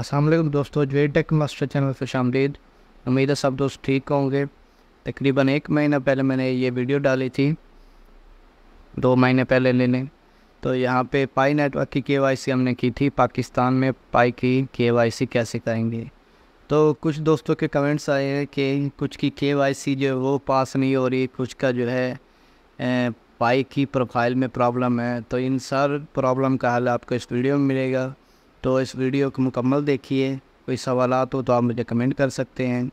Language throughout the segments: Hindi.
असलम दोस्तों जे टेक मास्टर चैनल से आमदीद उम्मीद है सब दोस्त ठीक होंगे तकरीबन एक महीना पहले मैंने ये वीडियो डाली थी दो महीने पहले लेने तो यहाँ पे पाई नेटवर्क की केवाईसी हमने की थी पाकिस्तान में पाई की केवाईसी कैसे करेंगे तो कुछ दोस्तों के कमेंट्स आए हैं कि कुछ की केवाईसी जो है वो पास नहीं हो रही कुछ का जो है ए, पाई की प्रोफाइल में प्रॉब्लम है तो इन सर प्रॉब्लम का हल आपको इस वीडियो में मिलेगा तो इस वीडियो को मुकम्मल देखिए कोई सवाल हो तो आप मुझे कमेंट कर सकते हैं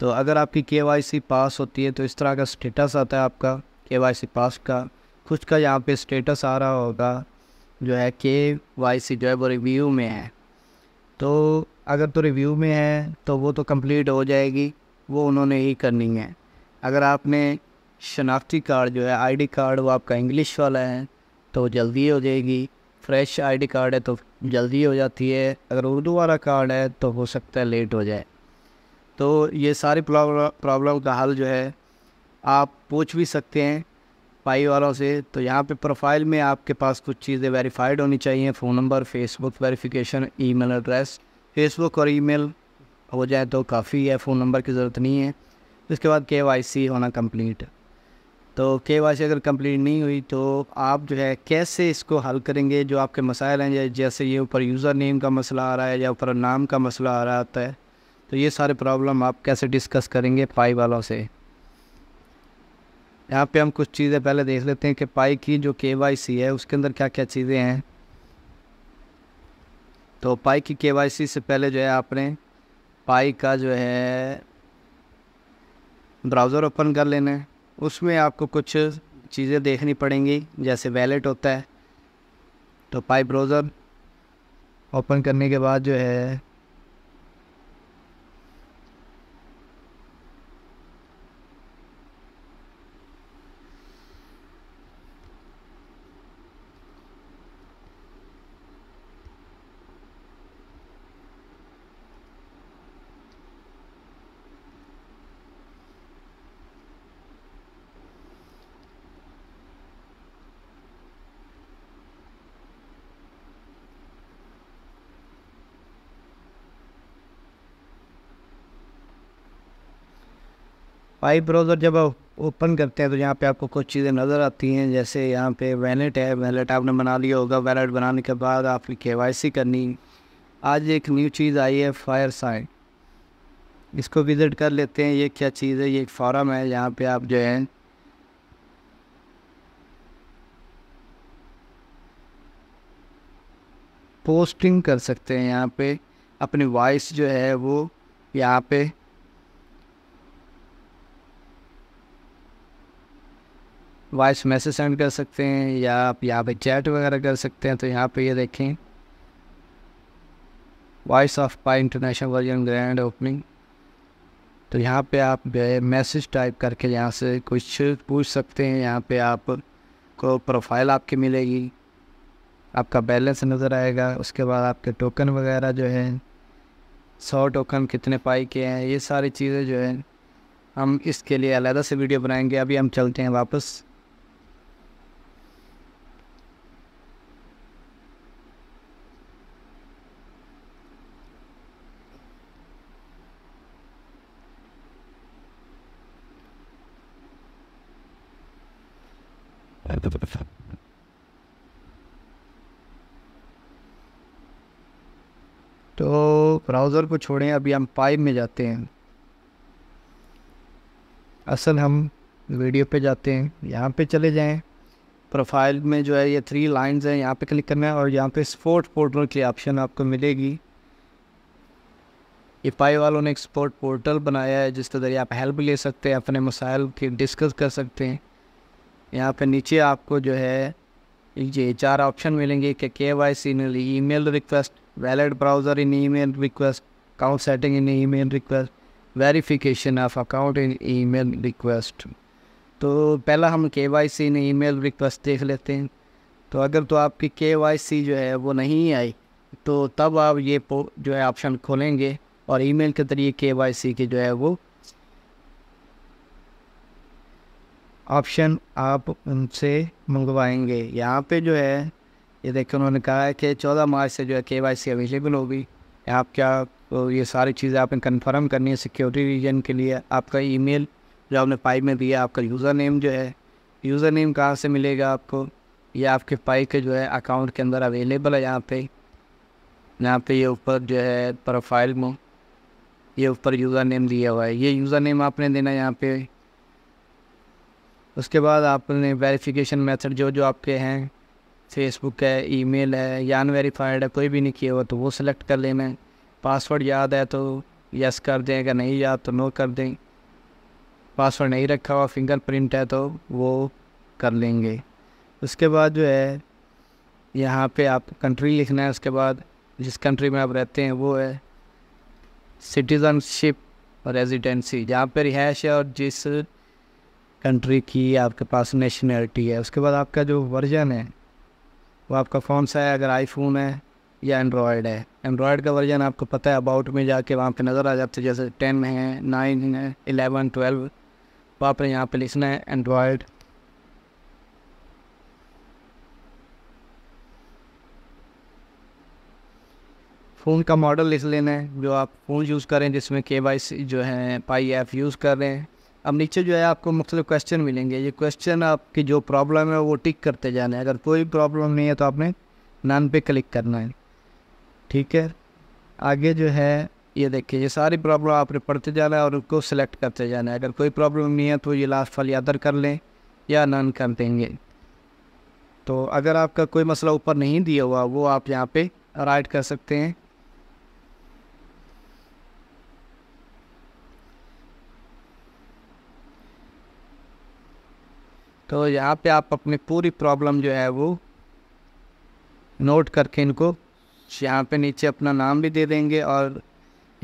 तो अगर आपकी के पास होती है तो इस तरह का स्टेटस आता है आपका के पास का कुछ का यहाँ पे स्टेटस आ रहा होगा जो है के वाई सी जो है वो रिव्यू में है तो अगर तो रिव्यू में है तो वो तो कंप्लीट हो जाएगी वो उन्होंने ही करनी है अगर आपने शनाख्ती कार्ड जो है आईडी कार्ड वो आपका इंग्लिश वाला है तो जल्दी हो जाएगी फ्रेश आईडी कार्ड है तो जल्दी हो जाती है अगर उर्दू वाला कार्ड है तो हो सकता है लेट हो जाए तो ये सारी प्रॉब्लम का हल जो है आप पूछ भी सकते हैं पाई वालों से तो यहाँ पे प्रोफाइल में आपके पास कुछ चीज़ें वेरीफाइड होनी चाहिए phone number Facebook verification email address Facebook और ईमेल हो जाए तो काफ़ी है फ़ोन नंबर की ज़रूरत नहीं है इसके बाद के होना कम्प्लीट तो के अगर कंप्लीट नहीं हुई तो आप जो है कैसे इसको हल करेंगे जो आपके मसाइल हैं जैसे ये ऊपर यूज़र नेम का मसला आ रहा है या ऊपर नाम का मसला आ रहा होता है तो ये सारे प्रॉब्लम आप कैसे डिस्कस करेंगे पाई वालों से यहाँ पे हम कुछ चीज़ें पहले देख लेते हैं कि पाई की जो के है उसके अंदर क्या क्या चीज़ें हैं तो पाई की के से पहले जो है आपने पाई का जो है ब्राउज़र ओपन कर लेना है उसमें आपको कुछ चीज़ें देखनी पड़ेंगी जैसे वैलेट होता है तो पाइप ब्राउज़र ओपन करने के बाद जो है पाइप ब्राउज़र जब आप ओपन करते हैं तो यहाँ पे आपको कुछ चीज़ें नज़र आती हैं जैसे यहाँ पे वैलेट है वैलेट आपने बना लिया होगा वैलेट बनाने के बाद आपकी के करनी आज एक न्यू चीज़ आई है फायर साइन इसको विज़िट कर लेते हैं ये क्या चीज़ है ये एक फॉरम है यहाँ पे आप जो है पोस्टिंग कर सकते हैं यहाँ पे अपनी वॉइस जो है वो यहाँ पे वॉइस मैसेज सेंड कर सकते हैं या आप यहाँ पे चैट वगैरह कर सकते हैं तो यहाँ पे ये देखें voice of Pi international version grand opening तो यहाँ पे आप मैसेज टाइप करके यहाँ से कुछ पूछ सकते हैं यहाँ पे आप को प्रोफाइल आपकी मिलेगी आपका बैलेंस नज़र आएगा उसके बाद आपके टोकन वगैरह जो है सौ टोकन कितने पाई के हैं ये सारी चीज़ें जो है हम इसके लिए अलहदा से वीडियो बनाएंगे अभी हम चलते हैं वापस तो ब्राउज़र को छोड़ें अभी हम पाइप में जाते हैं असल हम वीडियो पे जाते हैं यहाँ पे चले जाएं प्रोफाइल में जो है ये थ्री लाइंस हैं यहाँ पे क्लिक करना है और यहाँ पे स्पोर्ट पोर्टल की ऑप्शन आपको मिलेगी ये पाई वालों ने स्पोर्ट पोर्टल बनाया है जिसके ज़रिए आप हेल्प ले सकते हैं अपने मसाइल की डिस्कस कर सकते हैं यहाँ पे नीचे आपको जो है ये चार ऑप्शन मिलेंगे कि K Y C in email request valid browser in email request account setting in email request verification of account in email request तो पहला हम K Y C in email request देख लेते हैं तो अगर तो आपकी के वाई सी जो है वो नहीं आई तो तब आप ये जो है ऑप्शन खोलेंगे और ई मेल के ज़रिए के वाई सी के जो है वो ऑप्शन आप उनसे मंगवाएंगे यहाँ पे जो है ये देखो उन्होंने कहा है कि चौदह मार्च से जो है के वाई सी अवेलेबल होगी आप क्या तो ये सारी चीज़ें आपने कंफर्म करनी है सिक्योरिटी रीजन के लिए आपका ईमेल जो आपने पाई में दिया आपका यूज़र नेम जो है यूज़र नेम कहाँ से मिलेगा आपको ये आपके पाई के जो है अकाउंट के अंदर अवेलेबल है यहाँ पे यहाँ पे ये ऊपर जो है प्रोफाइल में ये ऊपर यूज़र नेम दिया हुआ है ये यूज़र नेम आपने देना है यहाँ पे उसके बाद आपने वेरिफिकेशन मेथड जो जो आपके हैं फेसबुक है ईमेल है या अनवेरीफाइड है कोई भी नहीं किया हुआ तो वो सिलेक्ट कर लेना है पासवर्ड याद है तो यस कर दें अगर नहीं याद तो नो कर दें पासवर्ड नहीं रखा हुआ फिंगरप्रिंट है तो वो कर लेंगे उसके बाद जो है यहाँ पे आप कंट्री लिखना है उसके बाद जिस कंट्री में आप रहते हैं वो है सिटीज़नशिप रेजिडेंसी जहाँ पर रिहाइश है और जिस कंट्री की आपके पास नेशनैलिटी है उसके बाद आपका जो वर्जन है वो आपका कौन सा है अगर आईफोन है या एंड्रॉयड है एंड्रॉयड का वर्जन आपको पता है अबाउट में जाके वहाँ पे नज़र आ जाते हैं जैसे टेन है नाइन है एलेवन ट्वेल्व तो आपने यहाँ पे लिखना है एंड्रॉयड फ़ोन का मॉडल लिख लेना है जो आप फ़ोन यूज़ करें जिसमें के वाई सी जो है पाई ऐप यूज़ कर रहे हैं अब नीचे जो है आपको मतलब क्वेश्चन मिलेंगे ये क्वेश्चन आपकी जो प्रॉब्लम है वो टिक करते जाना है अगर कोई प्रॉब्लम नहीं है तो आपने नान पे क्लिक करना है ठीक है आगे जो है ये देखिए ये सारी प्रॉब्लम आपने पढ़ते जाना है और उनको सिलेक्ट करते जाना है अगर कोई प्रॉब्लम नहीं है तो ये लास्ट फल यादर कर लें या नन कर देंगे तो अगर आपका कोई मसला ऊपर नहीं दिया हुआ वो आप यहाँ पर राइट कर सकते हैं तो यहाँ पे आप अपनी पूरी प्रॉब्लम जो है वो नोट करके इनको यहाँ पे नीचे अपना नाम भी दे देंगे और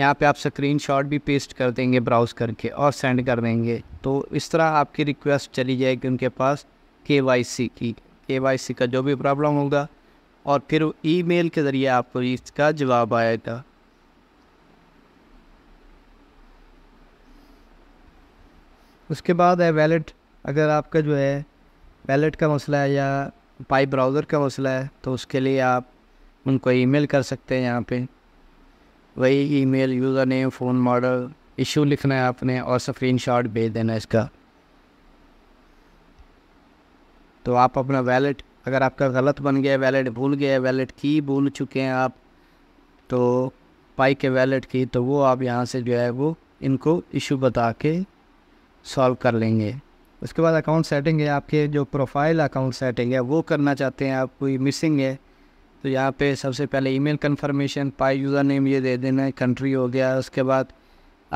यहाँ पे आप स्क्रीनशॉट भी पेस्ट कर देंगे ब्राउज़ करके और सेंड कर देंगे तो इस तरह आपकी रिक्वेस्ट चली जाएगी उनके पास के वाई सी की के वाई सी का जो भी प्रॉब्लम होगा और फिर ईमेल के ज़रिए आपको इसका जवाब आएगा उसके बाद है वैलिड अगर आपका जो है वैलेट का मसला है या पाई ब्राउज़र का मसला है तो उसके लिए आप उनको ईमेल कर सकते हैं यहाँ पे वही email user name phone model issue लिखना है आपने और स्क्रीन शॉट भेज देना है इसका तो आप अपना वैलेट अगर आपका गलत बन गया वैलेट भूल गया वैलेट की भूल चुके हैं आप तो पाई के वैलेट की तो वो आप यहाँ से जो है वो इनको इशू बता के सॉल्व कर लेंगे उसके बाद अकाउंट सेटिंग है आपके जो प्रोफाइल अकाउंट सेटिंग है वो करना चाहते हैं आप कोई मिसिंग है तो यहाँ पे सबसे पहले email confirmation Pi user name ये दे देना है कंट्री हो गया उसके बाद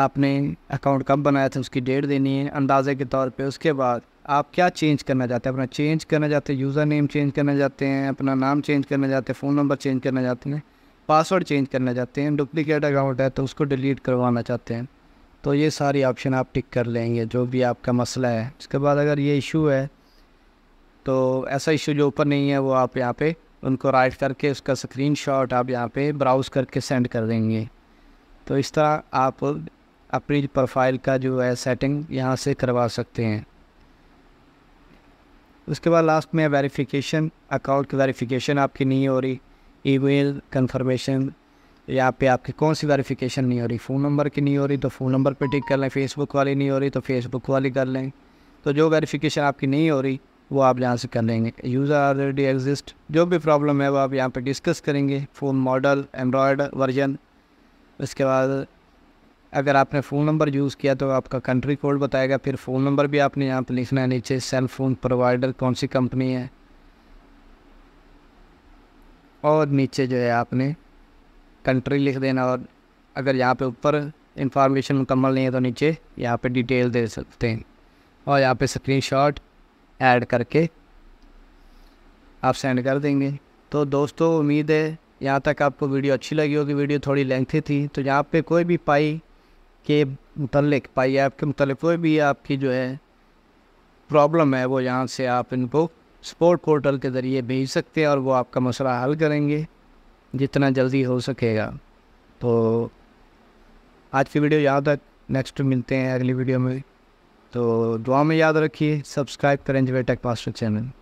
आपने अकाउंट कब बनाया था उसकी डेट देनी है अंदाजे के तौर पे उसके बाद आप क्या चेंज करना चाहते हैं अपना चेंज करना चाहते हैं यूज़र नेम चेंज करना चाहते हैं अपना नाम चेंज करना चाहते हैं फ़ोन नंबर चेंज करना चाहते हैं पासवर्ड चेंज करना चाहते हैं डुप्लिकेट अकाउंट है तो उसको डिलीट करवाना चाहते हैं तो ये सारी ऑप्शन आप टिक कर लेंगे जो भी आपका मसला है उसके बाद अगर ये इशू है तो ऐसा इशू जो ऊपर नहीं है वो आप यहाँ पे उनको राइट करके उसका स्क्रीन शॉट आप यहाँ पे ब्राउज़ करके सेंड कर देंगे तो इस तरह आप अपनी प्रोफाइल का जो है सेटिंग यहाँ से करवा सकते हैं उसके बाद लास्ट में वेरिफिकेशन अकाउंट की वेरिफिकेशन आपकी नहीं हो रही ईमेल कंफर्मेशन यहाँ पे आपकी कौन सी वेरिफिकेशन नहीं हो रही फ़ोन नंबर की नहीं हो रही तो फ़ोन नंबर पे टिक कर लें फेसबुक वाली नहीं हो रही तो फेसबुक वाली कर लें तो जो वेरिफिकेशन आपकी नहीं हो रही वो आप यहाँ से कर लेंगे यूज़र ऑलरेडी एग्जिस्ट जो भी प्रॉब्लम है वो आप यहाँ पे डिस्कस करेंगे फ़ोन मॉडल एंड्रॉयड वर्जन उसके बाद अगर आपने फ़ोन नंबर यूज़ किया तो आपका कंट्री कोड बताएगा फिर फ़ोन नंबर भी आपने यहाँ पर लिखना है नीचे सेल फ़ोन प्रोवाइडर कौन सी कंपनी है और नीचे जो है आपने कंट्री लिख देना और अगर यहाँ पे ऊपर इंफॉर्मेशन मुकम्मल नहीं है तो नीचे यहाँ पे डिटेल दे सकते हैं और यहाँ पे स्क्रीनशॉट ऐड करके आप सेंड कर देंगे तो दोस्तों उम्मीद है यहाँ तक आपको वीडियो अच्छी लगी होगी वीडियो थोड़ी लेंथी थी तो यहाँ पे कोई भी पाई के मतलब पाई ऐप के मतलब कोई भी आपकी जो है प्रॉब्लम है वो यहाँ से आप इनको सपोर्ट पोर्टल के ज़रिए भेज सकते हैं और वो आपका मसला हल करेंगे जितना जल्दी हो सकेगा तो आज की वीडियो याद तक नेक्स्ट मिलते हैं अगली वीडियो में तो दुआ में याद रखिए सब्सक्राइब करें जवे टेक पास्टर चैनल